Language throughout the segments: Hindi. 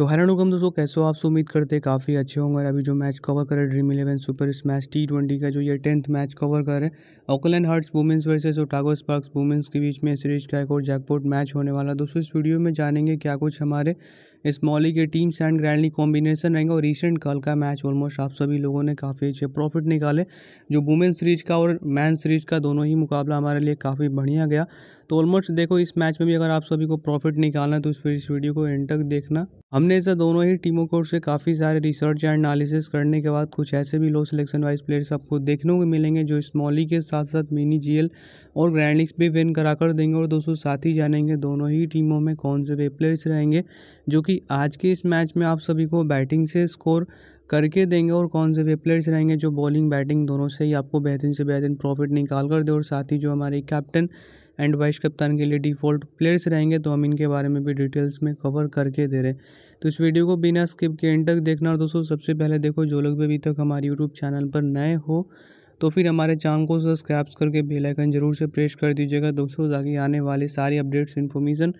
तो हैरान हुकम दोस्तों कैसे हो आप उम्मीद करते हैं काफ़ी अच्छे होंगे अभी जो मैच कवर कर रहे ड्रीम इलेवन सुपर इस मैच टी ट्वेंटी का जो ये टेंथ मैच कवर कर रहे हैं Auckland Hearts women's versus Otago Sparks women's के बीच में सीरीज का एक और जैकपॉट मैच होने वाला दोस्तों इस वीडियो में जानेंगे क्या कुछ हमारे स्मॉली के टीम्स एंड ग्रैंडली कॉम्बिनेशन रहेंगे और रिसेंट कल का मैच ऑलमोस्ट आप सभी लोगों ने काफ़ी अच्छे प्रॉफिट निकाले जो वुमेन सीरीज का और मैन सीरीज का दोनों ही मुकाबला हमारे लिए काफ़ी बढ़िया गया तो ऑलमोस्ट देखो इस मैच में भी अगर आप सभी को प्रॉफिट निकालना है तो इस फिर इस वीडियो को एंड तक देखना हमने ऐसा दोनों ही टीमों को से काफ़ी सारे रिसर्च एंड एनालिसिस करने के बाद कुछ ऐसे भी लो सिलेक्शन वाइज प्लेयर्स आपको देखने को मिलेंगे जो स्मॉली के साथ साथ मिनी जीएल और ग्रैंडिक्स भी विन करा कर देंगे और दोस्तों साथ ही जानेंगे दोनों ही टीमों में कौन से वे प्लेयर्स रहेंगे जो कि आज के इस मैच में आप सभी को बैटिंग से स्कोर करके देंगे और कौन से वे प्लेयर्स रहेंगे जो बॉलिंग बैटिंग दोनों से ही आपको बेहतरीन से बेहतरीन प्रॉफिट निकाल कर दे और साथ ही जो हमारे कैप्टन एंड वाइस कप्तान के लिए डिफ़ॉल्ट प्लेयर्स रहेंगे तो हम इनके बारे में भी डिटेल्स में कवर करके दे रहे तो इस वीडियो को बिना स्किप के एंड तक देखना और दोस्तों सबसे पहले देखो जो लोग भी अभी तक हमारे यूट्यूब चैनल पर नए हो तो फिर हमारे चैनल को सब्सक्राइब करके बेल आइकन जरूर से प्रेस कर दीजिएगा दोस्तों ताकि आने वाले सारी अपडेट्स इन्फॉर्मेशन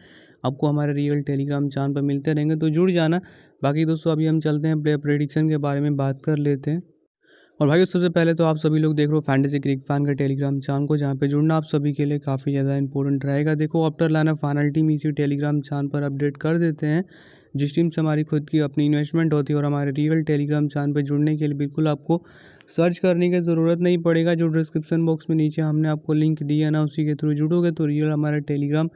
आपको हमारे रियल टेलीग्राम चैनल पर मिलते रहेंगे तो जुड़ जाना बाकी दोस्तों अभी हम चलते हैं प्ले प्रडिक्शन के बारे में बात कर लेते हैं और भाई सबसे पहले तो आप सभी लोग देख रहे हो फैंटेसी क्रिक फैन का टेलीग्राम चैनल को जहाँ पे जुड़ना आप सभी के लिए काफ़ी ज़्यादा इंपॉर्टेंट रहेगा देखो आफ्टर लाना फाइनल टीम इसी टेलीग्राम चैनल पर अपडेट कर देते हैं जिस टीम से हमारी खुद की अपनी इन्वेस्टमेंट होती है और हमारे रियल टेलीग्राम चैनल पर जुड़ने के लिए बिल्कुल आपको सर्च करने की ज़रूरत नहीं पड़ेगा जो डिस्क्रिप्शन बॉक्स में नीचे हमने आपको लिंक दिया ना उसी के थ्रू जुड़ोगे तो रियल हमारा टेलीग्राम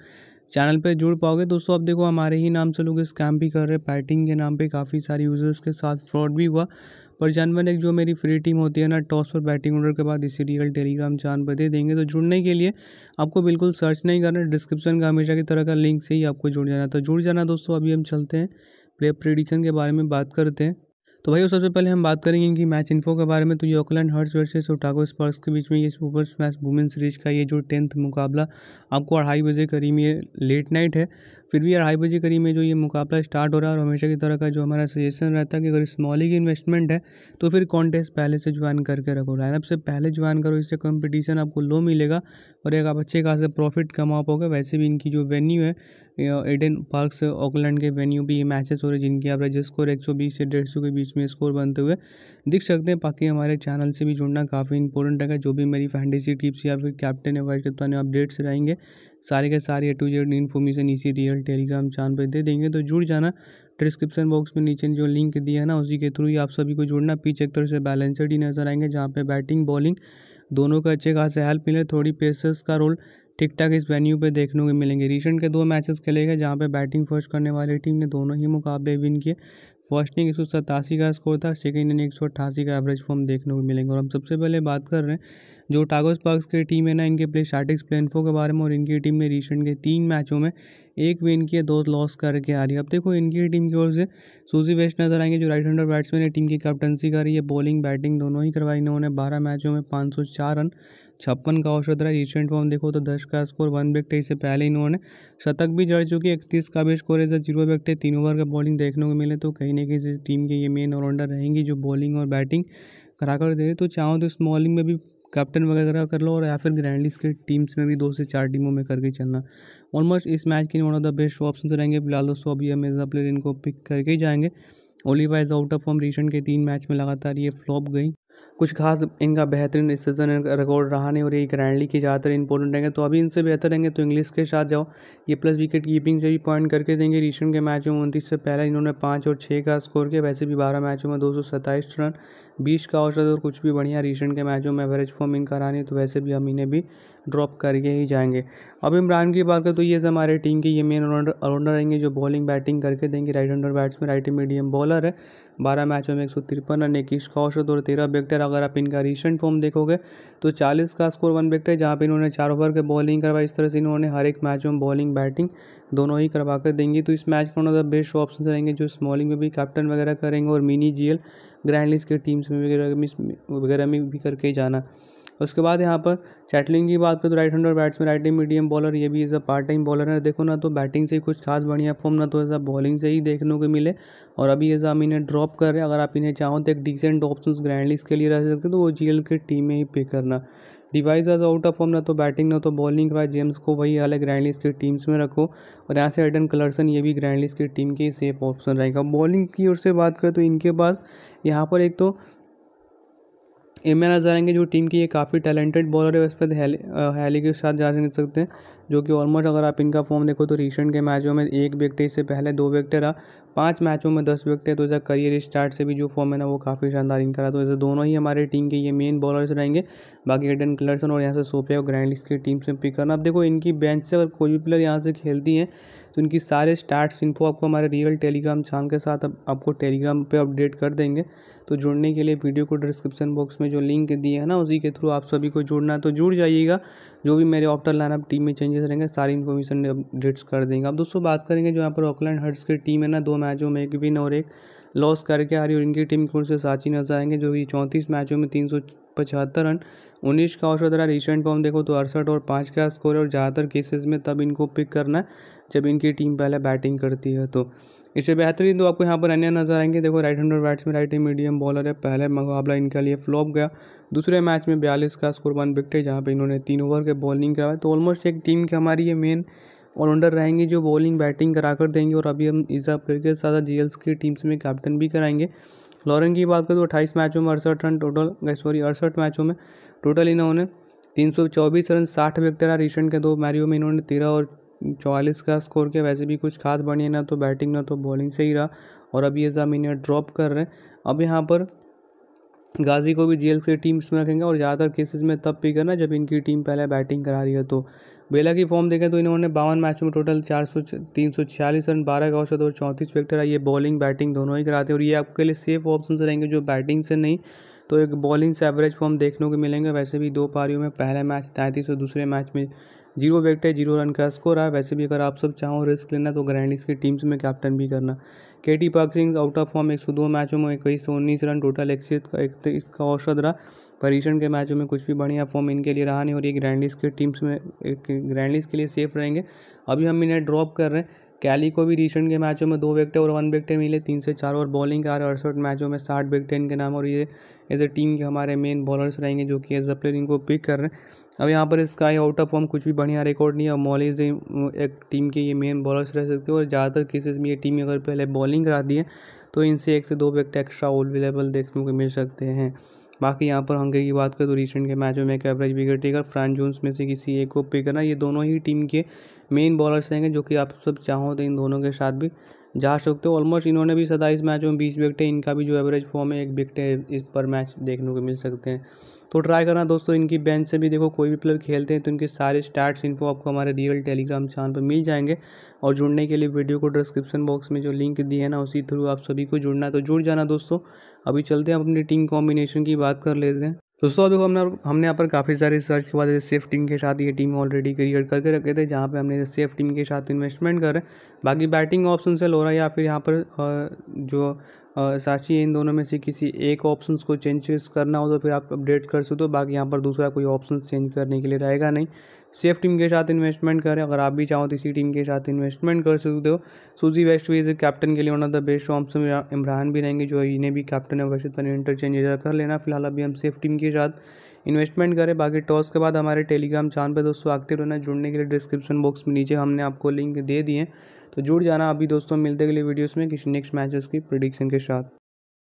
चैनल पे जुड़ पाओगे दोस्तों आप देखो हमारे ही नाम से लोग स्कैम भी कर रहे हैं पैटिंग के नाम पे काफ़ी सारे यूज़र्स के साथ फ्रॉड भी हुआ पर जानवर एक जो मेरी फ्री टीम होती है ना टॉस और बैटिंग ऑर्डर के बाद इसी रियल टेलीग्राम चैनल पर दे देंगे तो जुड़ने के लिए आपको बिल्कुल सर्च नहीं करना डिस्क्रिप्शन का हमेशा की तरह का लिंक से ही आपको जुड़ जाना तो जुड़ जाना दोस्तों अभी हम चलते हैं प्ले प्रिडिक्शन के बारे में बात करते हैं तो भाई सबसे पहले हम बात करेंगे इनकी मैच इन्फो के बारे में तो ये Auckland Hearts versus Otago Sparks के बीच में ये सुपर स्मैश वुमेन सीरीज का ये जो टेंथ मुकाबला आपको अढ़ाई बजे करीब ये लेट नाइट है फिर भी यार हाई बजे करीब में जो ये मुकाबला स्टार्ट हो रहा है और हमेशा की तरह का जो हमारा सजेशन रहता है कि अगर स्मॉली की इन्वेस्टमेंट है तो फिर कॉन्टेस्ट पहले से ज्वाइन करके रखो लाइनअप से पहले ज्वाइन करो इससे कंपटीशन आपको लो मिलेगा और एक आप अच्छे खासे प्रॉफिट कमा पाओगे वैसे भी इनकी जो वेन्यू है एडन पार्क से ऑकलैंड के वेन्यू भी ये मैचेस हो रहे हैं जिनकी आप एवरेज स्कोर बीस से सौ के बीच में स्कोर बनते हुए दिख सकते हैं बाकी हमारे चैनल से भी जुड़ना काफ़ी इंपॉर्टेंट रहेगा जो भी मेरी फैंडेसी टिप्स या फिर कैप्टन एवाइड के तो अपडेट्स रहेंगे सारे के सारे टू जेड इन्फॉर्मेशन इसी रियल टेलीग्राम चैनल पर दे देंगे तो जुड़ जाना डिस्क्रिप्शन बॉक्स में नीचे जो लिंक दिया है ना उसी के थ्रू ही आप सभी को जुड़ना पीछे एक तरह से बैलेंसड ही नजर आएंगे जहाँ पे बैटिंग बॉलिंग दोनों का अच्छे खास हेल्प मिले थोड़ी पेसर्स का रोल ठीक ठाक इस वेन्यू पे देखने को मिलेंगे रिसेंट के दो मैचेस खेले गए जहाँ पे बैटिंग फर्स्ट करने वाली टीम ने दोनों ही मुकाबले विन किए फर्स्ट इनिंग एक सौ सतासी का स्कोर था सेकंड इनिंग एक सौ अट्ठासी का एवरेज फॉर्म देखने को मिलेंगे और हम सबसे पहले बात कर रहे हैं जो टागोस पार्क्स की टीम है ना इनके प्ले स्टार्टिक्स प्लेनफो के बारे में और इनकी टीम ने रिसेंट के तीन मैचों में एक विन किया दो लॉस करके आ रही है अब देखो इनकी टीम की ओर से सूजी वेस्ट नजर आएंगे जो राइट हैंडर बैट्समैन है टीम की कैप्टनसी कर रही है बॉलिंग बैटिंग दोनों ही करवाई इन्होंने बारह मैचों में पाँच रन छप्पन का औसत रहा रिसेंट फॉर्म देखो तो दस का स्कोर वन विकेट इससे पहले इन्होंने शतक भी जड़ चुकी है इकतीस का भी स्कोर है जीरो है तीन ओवर का बॉलिंग देखने को मिले तो कहीं ना कहीं टीम के ये मेन ऑलराउंडर रहेंगी जो बॉलिंग और बैटिंग कराकर दे तो चाहो तो इस बॉलिंग में भी कैप्टन वगैरह कर लो और या फिर ग्रैंडलीस के टीम्स में भी दो से चार टीमों में करके चलना ऑलमोस्ट इस मैच के one of the best option रहेंगे फिलहाल दोस्तों अभी हम एज प्लेयर इनको पिक करके ही जाएंगे wise out of form recent के तीन मैच में लगातार ये फ्लॉप गई कुछ खास इनका बेहतरीन इस सीज़न रिकॉर्ड रहा नहीं और ये ग्रैंडली के ज़्यादातर इंपॉर्टेंट रहेंगे तो अभी इनसे बेहतर रहेंगे तो इंग्लिश के साथ जाओ ये प्लस विकेट कीपिंग से भी पॉइंट करके देंगे रिसेंट के मैचों में उनतीस से पहले इन्होंने पाँच और छः का स्कोर किया वैसे भी बारह मैचों में दो रन बीस का औसत और कुछ भी बढ़िया रिसेंट के मैचों में एवरेज फॉर्म इनका रहा नहीं तो वैसे भी हम इन्हें भी ड्रॉप करके ही जाएंगे अब इमरान की बात करें तो ये हमारे टीम के ये मेन ऑलराउंडर रहेंगे जो बॉलिंग बैटिंग करके देंगे right hander batsman right medium bowler है बारह मैचों में एक सौ तिरपन रन इक्कीस का औसत और तेरह विकेट अगर आप इनका रिसेंट फॉर्म देखोगे तो चालीस का स्कोर वन विकेट है जहाँ पर इन्होंने चार ओवर के बॉलिंग करवाई इस तरह से इन्होंने हर एक मैच में बॉलिंग बैटिंग दोनों ही करवा कर देंगी तो इस मैच का उन्होंने बेस्ट ऑप्शन रहेंगे जो स्मॉलिंग में भी कैप्टन वगैरह करेंगे और mini G L grand list के टीम्स में वगैरह में वगैरह में भी करके ही जाना उसके बाद यहाँ पर चैटलिंग की बात करें तो right hander batsman right medium bowler ये भी is a part time bowler है देखो ना तो बैटिंग से ही कुछ खास बढ़िया फॉर्म ना तो ऐसा बॉलिंग से ही देखने को मिले और अभी ऐसा हम इन्हें ड्रॉप कर रहे हैं अगर आप इन्हें चाहो तो एक डिसेंट ऑप्शन ग्रैंड लिस्ट के लिए रह सकते तो वो जी की टीम में ही पे करना डिवाइस एज आउट ऑफ फॉर्म ना तो बैटिंग ना तो बॉलिंग के बाद जेम्स को वही अलग ग्रैंड लिस्ट की टीम्स में रखो और यहाँ से एडन कलर्सन ये भी ग्रैंड लिस्ट की टीम के सेफ ऑप्शन रहेगा बॉलिंग की ओर से बात करें तो इनके पास यहाँ पर एक तो एम एन हजारेंगे जो टीम की ये काफ़ी टैलेंटेड बॉलर है उस पर हैली के साथ जा सकते हैं जो कि ऑलमोस्ट अगर आप इनका फॉर्म देखो तो रिसेंट के मैचों में एक विकेट से पहले दो विकेट रहा पाँच मैचों में दस विकेट तो इसका करियर स्टार्ट से भी जो फॉर्म है ना वो काफ़ी शानदार इनका रहा तो ऐसे दोनों ही हमारे टीम के ये मेन बॉलर्स रहेंगे बाकी एडन क्लर्सन और यहाँ से सोफिया और ग्रैंड की टीम से पिक करना अब देखो इनकी बेंच से अगर कोई भी प्लेयर यहाँ से खेलती हैं तो इनकी सारे स्टार्ट इन्फो आपको हमारे रियल टेलीग्राम चैनल के साथ अब आपको टेलीग्राम पे अपडेट कर देंगे तो जुड़ने के लिए वीडियो को डिस्क्रिप्शन बॉक्स में जो लिंक दिए है ना उसी के थ्रू आप सभी को जुड़ना तो जुड़ जाइएगा जो भी मेरे ऑप्टर लाइनअप टीम में चेंजेस रहेंगे सारी इन्फॉर्मेशन अपडेट्स कर देंगे अब दोस्तों बात करेंगे जो यहाँ पर ऑकलैंड हर्ट्स की टीम है ना दो मैचों में एक विन और एक लॉस करके आ रही और इनकी टीम की ओर से सांची नजर आएंगे जो कि चौंतीस मैचों में तीन पचहत्तर रन उन्नीस का औसत रहा रिसेंट फॉर्म देखो तो अड़सठ और पाँच का स्कोर है और ज़्यादातर केसेस में तब इनको पिक करना है जब इनकी टीम पहले बैटिंग करती है तो इससे बेहतरीन तो आपको यहाँ पर अन्य नजर आएंगे देखो right hander batsman right medium bowler है पहले मुकाबला इनके लिए फ्लॉप गया दूसरे मैच में बयालीस का स्कोर वन है जहाँ पर इन्होंने तीन ओवर के बॉलिंग करवाया तो ऑलमोस्ट एक टीम की हमारी ये मेन ऑलराउंडर रहेंगे जो बॉलिंग बैटिंग करा कर देंगे और अभी हम ईजा अप्रैल के साथ जी की टीम्स में कैप्टन भी कराएंगे फ्लोरन की बात करें तो अट्ठाईस मैचों में अड़सठ रन टोटल सॉरी अड़सठ मैचों में टोटल इन्होंने तीन सौ चौबीस रन साठ विकेट रहा रिसेंट के दो मैरियो में इन्होंने तेरह और चौवालीस का स्कोर किया वैसे भी कुछ खास बढ़िया ना तो बैटिंग ना तो बॉलिंग से ही रहा और अभी ये जमीन ड्रॉप कर रहे हैं अब यहाँ पर गाजी को भी जेल से टीम्स में रखेंगे और ज़्यादातर केसेस में तब भी करना जब इनकी टीम पहले बैटिंग करा रही है तो बेला की फॉर्म देखें तो इन्होंने बावन मैच में टोटल चार सौ तीन सौ छियालीस रन बारह का औसत और चौंतीस विकेट है ये बॉलिंग बैटिंग दोनों ही कराते हैं और ये आपके लिए सेफ ऑप्शन रहेंगे जो बैटिंग से नहीं तो एक बॉलिंग से एवरेज फॉर्म देखने को मिलेंगे वैसे भी दो पारियों में पहला मैच तैंतीस और दूसरे मैच में जीरो विकेट है जीरो रन का स्कोर है वैसे भी अगर आप सब चाहो रिस्क लेना तो ग्रैंडिस की टीम्स में कैप्टन भी करना के टी पार्क सिंह आउट ऑफ फॉर्म एक सौ दो मैचों में इक्कीस सौ उन्नीस रन टोटल एक का इकतीस का औसत रहा परीक्षण के मैचों में कुछ भी बढ़िया फॉर्म इनके लिए रहा नहीं और ये ग्रैंडिस के टीम्स में ग्रैंडिस के लिए सेफ रहेंगे अभी हम इन्हें ड्रॉप कर रहे हैं कैली को भी रिसेंट के मैचों में दो विकटें और वन विकटें मिले तीन से चार ओवर बॉलिंग के आ रहे अड़सठ मैचों में साठ विकटें इनके नाम और ये एज ए टीम के हमारे मेन बॉलर्स रहेंगे जो कि एज अ प्लेयर इनको पिक कर रहे हैं अब यहाँ पर इसका ये आउट ऑफ फॉर्म कुछ भी बढ़िया रिकॉर्ड नहीं है मॉलिज uh, एक टीम के ये मेन बॉलर्स रह सकते हैं और ज़्यादातर केसेस में ये टीम अगर पहले बॉलिंग कराती है तो इनसे एक से दो विकेट एक्स्ट्रा अवेलेबल देखने को मिल सकते हैं बाकी यहाँ पर हंगे की बात करें तो रिसेंट के मैचों में एक एवरेज विकेट टेकर फ्रांस जोन्स में से किसी एक को पिक करना ये दोनों ही टीम के मेन बॉलर्स रहेंगे जो कि आप सब चाहो तो इन दोनों के साथ भी जा सकते हो ऑलमोस्ट इन्होंने भी सदाईस मैचों में बीस विकटें इनका भी जो एवरेज फॉर्म है एक है इस पर मैच देखने को मिल सकते हैं तो ट्राई करना दोस्तों इनकी बेंच से भी देखो कोई भी प्लेयर खेलते हैं तो इनके सारे स्टार्ट इन्फो आपको हमारे रियल टेलीग्राम चैनल पर मिल जाएंगे और जुड़ने के लिए वीडियो को डिस्क्रिप्शन बॉक्स में जो लिंक दी है ना उसी थ्रू आप सभी को जुड़ना है तो जुड़ जाना दोस्तों अभी चलते हैं अपनी टीम कॉम्बिनेशन की बात कर लेते हैं दोस्तों अभी हमने हमने यहाँ पर काफ़ी सारे रिसर्च के बाद सेफ टीम के साथ ये टीम ऑलरेडी क्रिएट करके रखे थे जहाँ पे हमने सेफ टीम के साथ इन्वेस्टमेंट कर बाकी बैटिंग ऑप्शन से लो रहा है या फिर यहाँ पर जो साक्षी इन दोनों में से किसी एक ऑप्शन को चेंज करना हो तो फिर आप अपडेट कर सकते हो बाकी यहाँ पर दूसरा कोई ऑप्शन चेंज करने के लिए रहेगा नहीं सेफ टीम के साथ इन्वेस्टमेंट करें अगर आप भी चाहो तो इसी टीम के साथ इन्वेस्टमेंट कर सकते हो सूजी वेस्ट भी कैप्टन के लिए one of the best option Imran भी रहेंगे जो इन्हें भी कैप्टन है वैसे पर तो इंटरचेंज कर लेना फिलहाल अभी हम सेफ टीम के साथ इन्वेस्टमेंट करें बाकी टॉस के बाद हमारे टेलीग्राम चैनल पे दोस्तों एक्टिव रहना जुड़ने के लिए डिस्क्रिप्शन बॉक्स में नीचे हमने आपको लिंक दे दिए तो जुड़ जाना अभी दोस्तों मिलते अगले वीडियोस में किसी नेक्स्ट मैचेस की प्रिडिक्शन के साथ